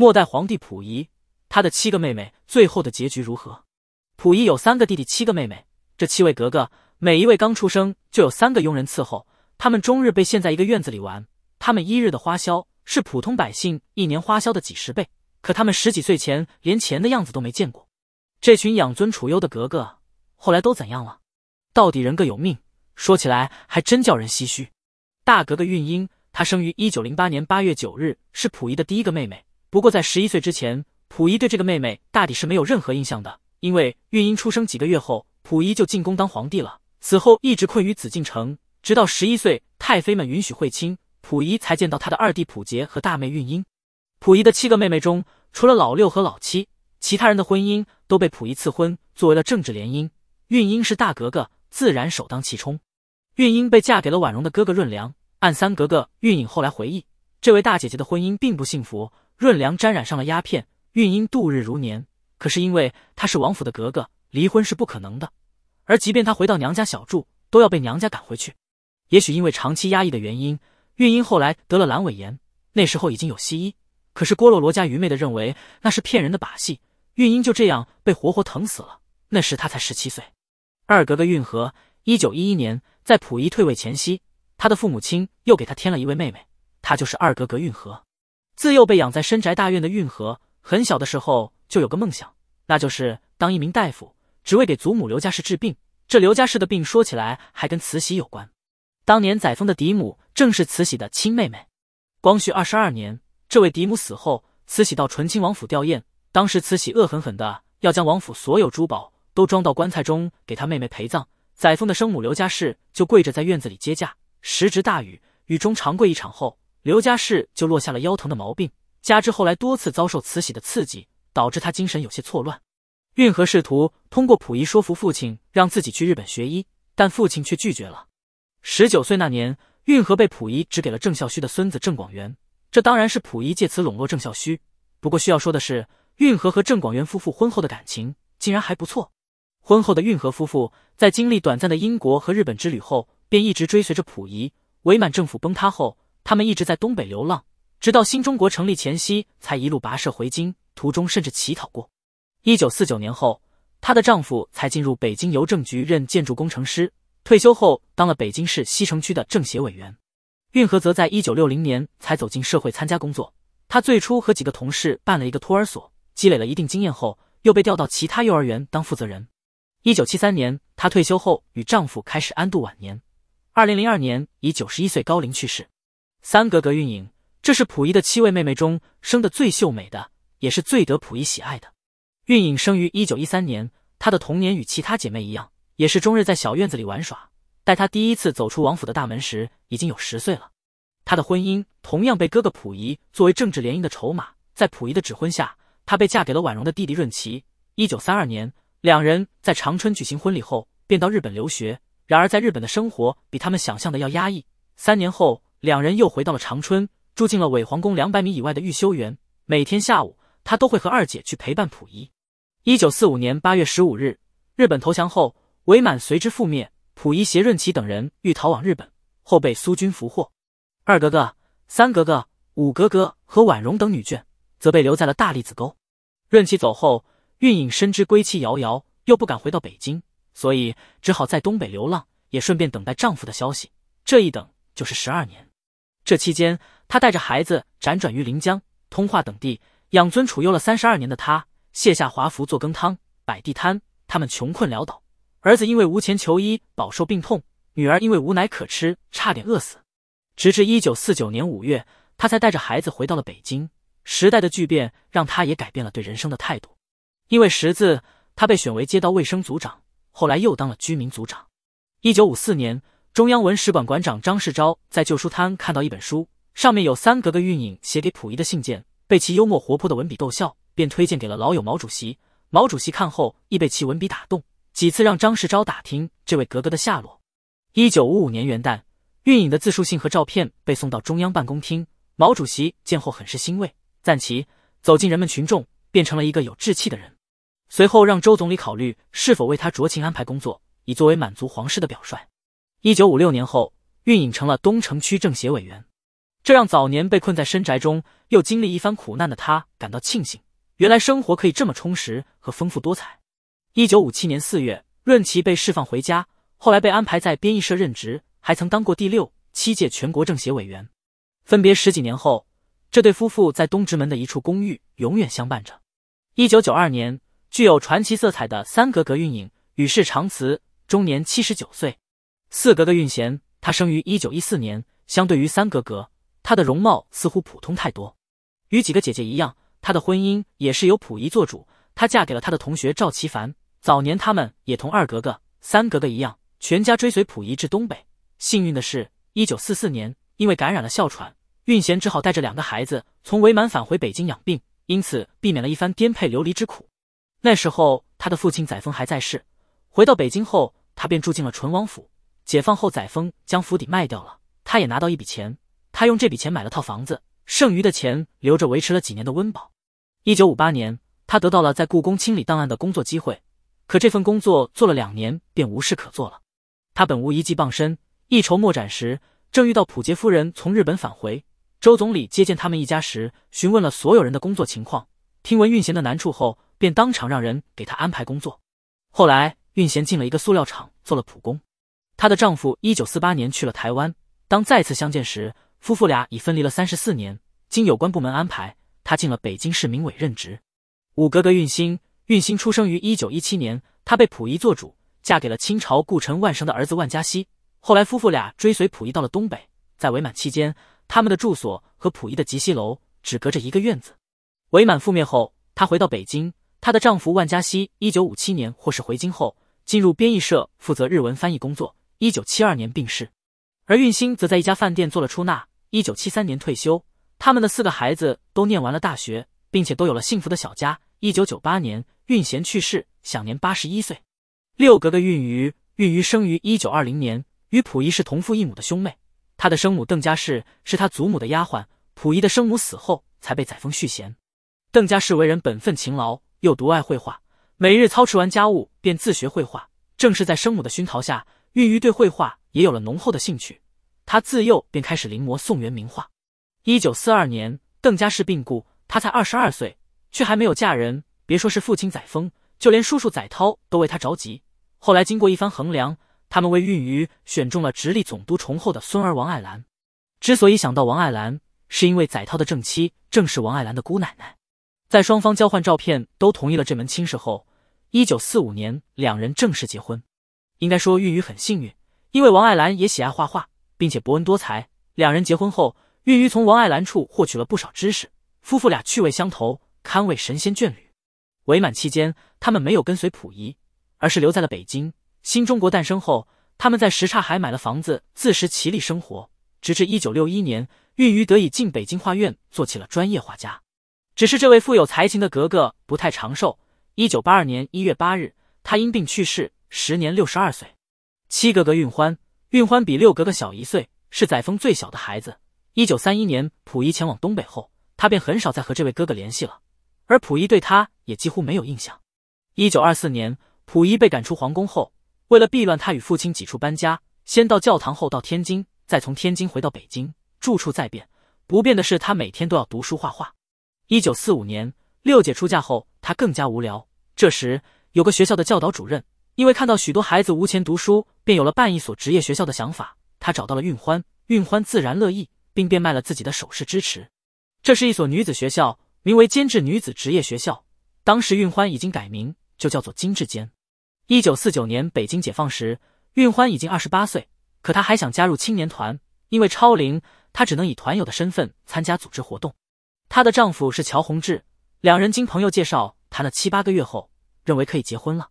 末代皇帝溥仪，他的七个妹妹最后的结局如何？溥仪有三个弟弟，七个妹妹，这七位格格，每一位刚出生就有三个佣人伺候，他们终日被陷在一个院子里玩。他们一日的花销是普通百姓一年花销的几十倍，可他们十几岁前连钱的样子都没见过。这群养尊处优的格格后来都怎样了？到底人各有命，说起来还真叫人唏嘘。大格格韵英，她生于一九零八年八月九日，是溥仪的第一个妹妹。不过，在十一岁之前，溥仪对这个妹妹大抵是没有任何印象的。因为玉英出生几个月后，溥仪就进宫当皇帝了，此后一直困于紫禁城，直到十一岁，太妃们允许会亲溥仪才见到他的二弟溥杰和大妹玉英。溥仪的七个妹妹中，除了老六和老七，其他人的婚姻都被溥仪赐婚，作为了政治联姻。孕英是大格格，自然首当其冲。孕英被嫁给了婉容的哥哥润良。按三格格孕颖后来回忆，这位大姐姐的婚姻并不幸福。润良沾染上了鸦片，孕音度日如年。可是因为她是王府的格格，离婚是不可能的。而即便她回到娘家小住，都要被娘家赶回去。也许因为长期压抑的原因，孕婴后来得了阑尾炎。那时候已经有西医，可是郭洛罗家愚昧的认为那是骗人的把戏，孕婴就这样被活活疼死了。那时她才十七岁。二格格运河一九一一年，在溥仪退位前夕，他的父母亲又给他添了一位妹妹，她就是二格格运河。自幼被养在深宅大院的运河，很小的时候就有个梦想，那就是当一名大夫，只为给祖母刘家氏治病。这刘家氏的病说起来还跟慈禧有关。当年载沣的嫡母正是慈禧的亲妹妹。光绪二十二年，这位嫡母死后，慈禧到醇亲王府吊唁，当时慈禧恶狠狠的要将王府所有珠宝都装到棺材中给他妹妹陪葬。载沣的生母刘家氏就跪着在院子里接驾，时值大雨，雨中长跪一场后。刘家氏就落下了腰疼的毛病，加之后来多次遭受慈禧的刺激，导致他精神有些错乱。运河试图通过溥仪说服父亲让自己去日本学医，但父亲却拒绝了。十九岁那年，运河被溥仪指给了郑孝胥的孙子郑广元，这当然是溥仪借此笼络郑孝胥。不过需要说的是，运河和郑广元夫妇婚后的感情竟然还不错。婚后的运河夫妇在经历短暂的英国和日本之旅后，便一直追随着溥仪。伪满政府崩塌后。他们一直在东北流浪，直到新中国成立前夕才一路跋涉回京，途中甚至乞讨过。一九四九年后，她的丈夫才进入北京邮政局任建筑工程师，退休后当了北京市西城区的政协委员。运河则在一九六零年才走进社会参加工作，她最初和几个同事办了一个托儿所，积累了一定经验后，又被调到其他幼儿园当负责人。一九七三年，她退休后与丈夫开始安度晚年。二零零二年，以九十一岁高龄去世。三格格韵颖，这是溥仪的七位妹妹中生的最秀美的，也是最得溥仪喜爱的。韵颖生于一九一三年，她的童年与其他姐妹一样，也是终日在小院子里玩耍。待她第一次走出王府的大门时，已经有十岁了。她的婚姻同样被哥哥溥仪作为政治联姻的筹码，在溥仪的指婚下，她被嫁给了婉容的弟弟润琪。一九三二年，两人在长春举行婚礼后，便到日本留学。然而，在日本的生活比他们想象的要压抑。三年后。两人又回到了长春，住进了伪皇宫两百米以外的玉修园。每天下午，他都会和二姐去陪伴溥仪。一九四五年八月十五日，日本投降后，伪满随之覆灭。溥仪、携润琪等人欲逃往日本，后被苏军俘获。二格格、三格格、五格格和婉容等女眷，则被留在了大栗子沟。润琪走后，韵颖深知归期遥遥，又不敢回到北京，所以只好在东北流浪，也顺便等待丈夫的消息。这一等就是十二年。这期间，他带着孩子辗转于临江、通化等地，养尊处优了三十二年的他，卸下华服做羹汤、摆地摊。他们穷困潦倒，儿子因为无钱求医，饱受病痛；女儿因为无奶可吃，差点饿死。直至一九四九年五月，他才带着孩子回到了北京。时代的巨变让他也改变了对人生的态度。因为识字，他被选为街道卫生组长，后来又当了居民组长。一九五四年。中央文史馆馆长张世钊在旧书摊看到一本书，上面有三格格韵影写给溥仪的信件，被其幽默活泼的文笔逗笑，便推荐给了老友毛主席。毛主席看后亦被其文笔打动，几次让张世钊打听这位格格的下落。一九五五年元旦，韵影的自述信和照片被送到中央办公厅，毛主席见后很是欣慰，赞其走进人们群众，变成了一个有志气的人。随后让周总理考虑是否为他酌情安排工作，以作为满足皇室的表率。一九五六年后，运颖成了东城区政协委员，这让早年被困在深宅中又经历一番苦难的他感到庆幸。原来生活可以这么充实和丰富多彩。一九五七年四月，润琪被释放回家，后来被安排在编译社任职，还曾当过第六、七届全国政协委员。分别十几年后，这对夫妇在东直门的一处公寓永远相伴着。一九九二年，具有传奇色彩的三格格运颖与世长辞，终年七十九岁。四格格韵贤，她生于一九一四年。相对于三格格，她的容貌似乎普通太多。与几个姐姐一样，她的婚姻也是由溥仪做主。她嫁给了她的同学赵其凡。早年他们也同二格格、三格格一样，全家追随溥仪至东北。幸运的是，一九四四年，因为感染了哮喘，韵贤只好带着两个孩子从伪满返回北京养病，因此避免了一番颠沛流离之苦。那时候，他的父亲载沣还在世。回到北京后，他便住进了醇王府。解放后，载沣将府邸卖掉了，他也拿到一笔钱。他用这笔钱买了套房子，剩余的钱留着维持了几年的温饱。一九五八年，他得到了在故宫清理档案的工作机会，可这份工作做了两年便无事可做了。他本无一技傍身，一筹莫展时，正遇到普杰夫人从日本返回。周总理接见他们一家时，询问了所有人的工作情况，听闻运贤的难处后，便当场让人给他安排工作。后来，运贤进了一个塑料厂做了普工。她的丈夫一九四八年去了台湾，当再次相见时，夫妇俩已分离了三十四年。经有关部门安排，她进了北京市民委任职。五格格运星，运星出生于一九一七年，她被溥仪做主嫁给了清朝顾臣万生的儿子万嘉熙。后来夫妇俩追随溥仪到了东北，在伪满期间，他们的住所和溥仪的吉西楼只隔着一个院子。伪满覆灭后，她回到北京，她的丈夫万嘉熙一九五七年或是回京后，进入编译社负责日文翻译工作。一九七二年病逝，而运兴则在一家饭店做了出纳。一九七三年退休，他们的四个孩子都念完了大学，并且都有了幸福的小家。一九九八年，运贤去世，享年八十一岁。六格格运瑜，运瑜生于一九二零年，与溥仪是同父异母的兄妹。他的生母邓家氏是他祖母的丫鬟，溥仪的生母死后才被载封续弦。邓家氏为人本分勤劳，又独爱绘画，每日操持完家务便自学绘画。正是在生母的熏陶下。恽瑜对绘画也有了浓厚的兴趣，他自幼便开始临摹宋元名画。一九四二年，邓家氏病故，他才二十二岁，却还没有嫁人。别说是父亲载沣，就连叔叔载涛都为他着急。后来经过一番衡量，他们为恽瑜选中了直隶总督崇厚的孙儿王爱兰。之所以想到王爱兰，是因为载涛的正妻正是王爱兰的姑奶奶。在双方交换照片都同意了这门亲事后，一九四五年两人正式结婚。应该说，韵瑜很幸运，因为王爱兰也喜爱画画，并且博闻多才。两人结婚后，韵瑜从王爱兰处获取了不少知识。夫妇俩趣味相投，堪为神仙眷侣。伪满期间，他们没有跟随溥仪，而是留在了北京。新中国诞生后，他们在什刹海买了房子，自食其力生活。直至一九六一年，韵瑜得以进北京画院，做起了专业画家。只是这位富有才情的格格不太长寿。一九八二年一月八日，他因病去世。时年，六十二岁，七格格运欢，运欢比六格格小一岁，是载沣最小的孩子。一九三一年，溥仪前往东北后，他便很少再和这位哥哥联系了，而溥仪对他也几乎没有印象。一九二四年，溥仪被赶出皇宫后，为了避乱，他与父亲几处搬家，先到教堂，后到天津，再从天津回到北京，住处在变，不变的是他每天都要读书画画。一九四五年，六姐出嫁后，他更加无聊。这时，有个学校的教导主任。因为看到许多孩子无钱读书，便有了办一所职业学校的想法。他找到了运欢，运欢自然乐意，并变卖了自己的首饰支持。这是一所女子学校，名为“监制女子职业学校”。当时运欢已经改名，就叫做金志坚。一九四九年北京解放时，运欢已经二十八岁，可她还想加入青年团，因为超龄，她只能以团友的身份参加组织活动。她的丈夫是乔宏志，两人经朋友介绍谈了七八个月后，认为可以结婚了。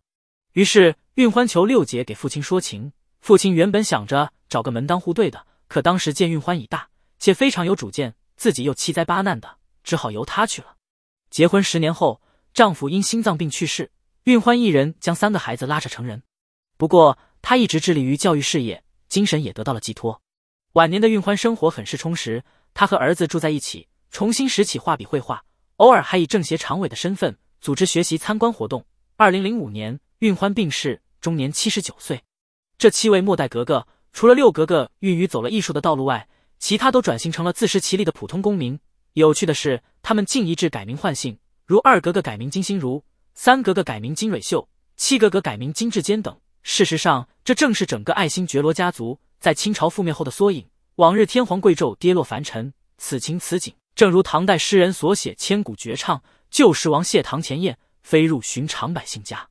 于是，运欢求六姐给父亲说情。父亲原本想着找个门当户对的，可当时见运欢已大且非常有主见，自己又七灾八难的，只好由她去了。结婚十年后，丈夫因心脏病去世，运欢一人将三个孩子拉扯成人。不过，她一直致力于教育事业，精神也得到了寄托。晚年的运欢生活很是充实，她和儿子住在一起，重新拾起画笔绘画，偶尔还以政协常委的身份组织学习参观活动。二零零五年。运欢病逝，终年七十九岁。这七位末代格格，除了六格格孕育走了艺术的道路外，其他都转型成了自食其力的普通公民。有趣的是，他们竟一致改名换姓，如二格格改名金心如，三格格改名金蕊秀，七格格改名金志坚等。事实上，这正是整个爱新觉罗家族在清朝覆灭后的缩影。往日天皇贵胄跌落凡尘，此情此景，正如唐代诗人所写千古绝唱：“旧时王谢堂前燕，飞入寻常百姓家。”